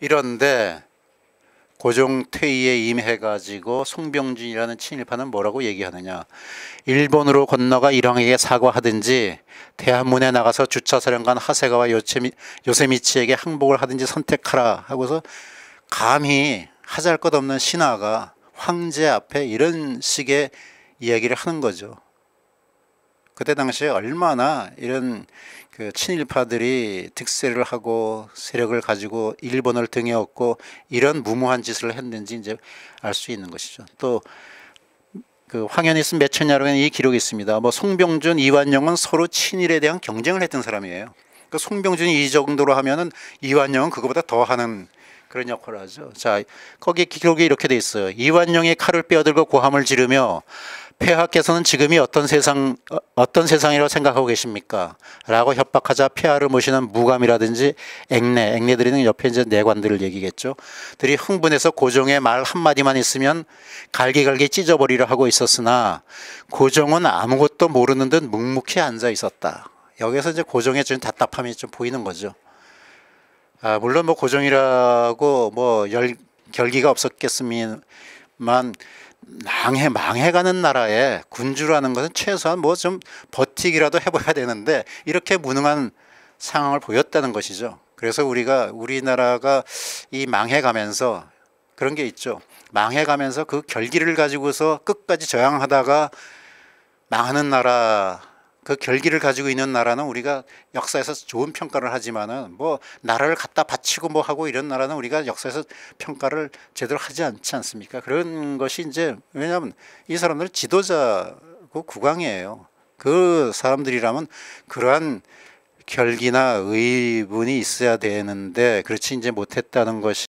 이런데 고종퇴위에 임해가지고 송병준이라는 친일파는 뭐라고 얘기하느냐. 일본으로 건너가 일왕에게 사과하든지 대한문에 나가서 주차사령관 하세가와 요체세미치에게 항복을 하든지 선택하라 하고서 감히 하잘 것 없는 신하가 황제 앞에 이런 식의 이야기를 하는 거죠. 그때 당시에 얼마나 이런 그 친일파들이 득세를 하고 세력을 가지고 일본을 등에 업고 이런 무모한 짓을 했는지 이제 알 수 있는 것이죠. 또 그 황현이 쓴 매천야로는 이 기록이 있습니다. 뭐 송병준, 이완영은 서로 친일에 대한 경쟁을 했던 사람이에요. 그 송병준이 이 정도로 하면은 이완영은 그거보다 더 하는 그런 역할을 하죠. 자, 거기 기록이 이렇게 돼 있어요. 이완영의 칼을 빼어들고 고함을 지르며 폐하께서는 지금이 어떤 세상 어떤 세상이라고 생각하고 계십니까? 라고 협박하자 폐하를 모시는 무감이라든지 액내, 액내들이는 옆에 이제 내관들을 얘기겠죠. 들이 흥분해서 고종의 말 한마디만 있으면 갈기갈기 찢어버리려 하고 있었으나 고종은 아무것도 모르는 듯 묵묵히 앉아 있었다. 여기서 이제 고종의 좀 답답함이 좀 보이는 거죠. 아, 물론 뭐 고종이라고 뭐 열, 결기가 없었겠으면 만 망해 망해가는 나라에 군주라는 것은 최소한 뭐 좀 버티기라도 해봐야 되는데 이렇게 무능한 상황을 보였다는 것이죠. 그래서 우리가 우리나라가 이 망해가면서 그런 게 있죠. 망해가면서 그 결기를 가지고서 끝까지 저항하다가 망하는 나라 그 결기를 가지고 있는 나라는 우리가 역사에서 좋은 평가를 하지만은 뭐 나라를 갖다 바치고 뭐 하고 이런 나라는 우리가 역사에서 평가를 제대로 하지 않지 않습니까? 그런 것이 이제 왜냐하면 이 사람들은 지도자고 국왕이에요. 그 사람들이라면 그러한 결기나 의분이 있어야 되는데 그렇지 이제 못했다는 것이